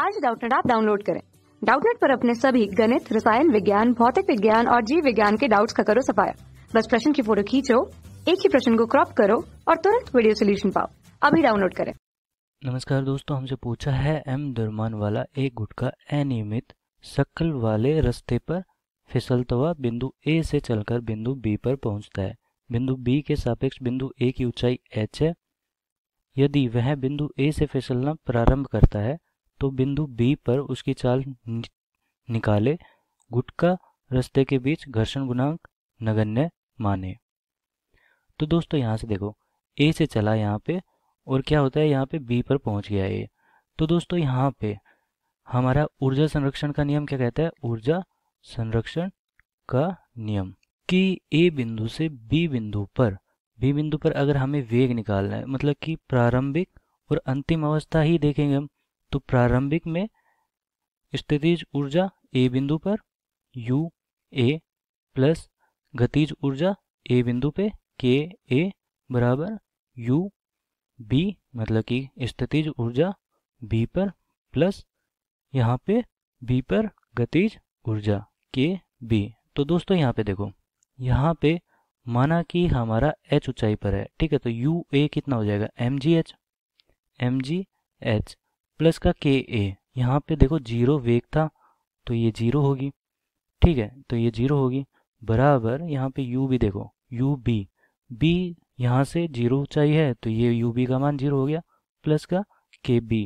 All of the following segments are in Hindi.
आज डाउटनेट आप डाउनलोड करें डाउटनेट पर अपने सभी गणित रसायन विज्ञान भौतिक विज्ञान और जीव विज्ञान के डाउट्स का करो सफाया बस प्रश्न की फोटो खींचो एक ही प्रश्न को क्रॉप करो और तुरंत वीडियो सोल्यूशन पाओ अभी डाउनलोड करें नमस्कार दोस्तों हमसे पूछा है एम दुर्मान वाला एक का अनियमित सकल वाले रास्ते पर फिसलता हुआ बिंदु ए से चलकर बिंदु बी पर पहुंचता है बिंदु बी के सापेक्ष बिंदु ए की ऊंचाई एच है यदि वह बिंदु ए से फिसलना प्रारंभ करता है तो बिंदु बी पर उसकी चाल निकाले गुटका रस्ते के बीच घर्षण गुणांक नगण्य माने तो दोस्तों यहाँ से देखो ए से चला यहाँ पे और क्या होता है यहाँ पे बी पर पहुँच गया ए तो दोस्तों यहाँ पे हमारा ऊर्जा संरक्षण का नियम क्या कहता है ऊर्जा संरक्षण का नियम कि ए बिंदु से बी बिंदु पर बी बिंदु पर अगर हमें वेग निकालना है मतलब कि प्रारंभिक और अंतिम अवस्था ही देखेंगे हम तो प्रारंभिक में स्थितिज ऊर्जा ए बिंदु पर यू ए प्लस गतिज ऊर्जा ए बिंदु पे के ए बराबर यू बी मतलब कि स्थितिज ऊर्जा बी पर प्लस यहाँ पे बी पर गतिज ऊर्जा के बी तो दोस्तों यहाँ पे देखो यहाँ पे माना कि हमारा एच ऊंचाई पर है ठीक है तो यू ए कितना हो जाएगा M G H M G H plus का के ए यहाँ पे देखो जीरो वेग था तो ये जीरो होगी ठीक है तो ये जीरो होगी बराबर यहाँ पे यू भी देखो यू बी बी यहाँ से जीरो ऊंचाई है तो ये यू बी का मान जीरो हो गया प्लस का के बी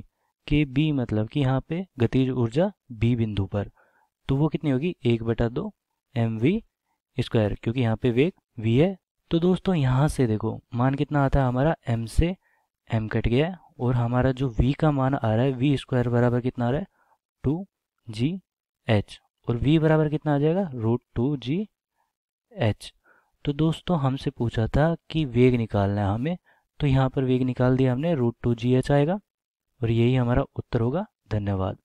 के बी मतलब कि यहाँ पे गतिज ऊर्जा बी बिंदु पर तो वो कितनी होगी एक बटा दो एम वी स्क्वायर क्योंकि यहाँ पे वेग वी है तो दोस्तों यहाँ से देखो मान कितना आता है हमारा एम से एम कट गया और हमारा जो v का मान आ रहा है वी स्क्वायर बराबर कितना आ रहा है टू जी एच और v बराबर कितना आ जाएगा रूट टू जी एच तो दोस्तों हमसे पूछा था कि वेग निकालना है हमें तो यहाँ पर वेग निकाल दिया हमने रूट टू जी एच आएगा और यही हमारा उत्तर होगा धन्यवाद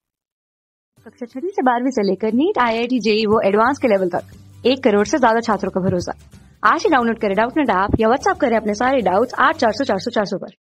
कक्षा छठी से बारहवीं से लेकर NEET I I T JEE वो एडवांस के लेवल तक एक करोड़ से ज्यादा छात्रों का भरोसा आज ही डाउनलोड करें डाउट नेट ऐप या व्हाट्सएप करें अपने सारे डाउट्स आठ चार सौ चार सौ चार सौ पर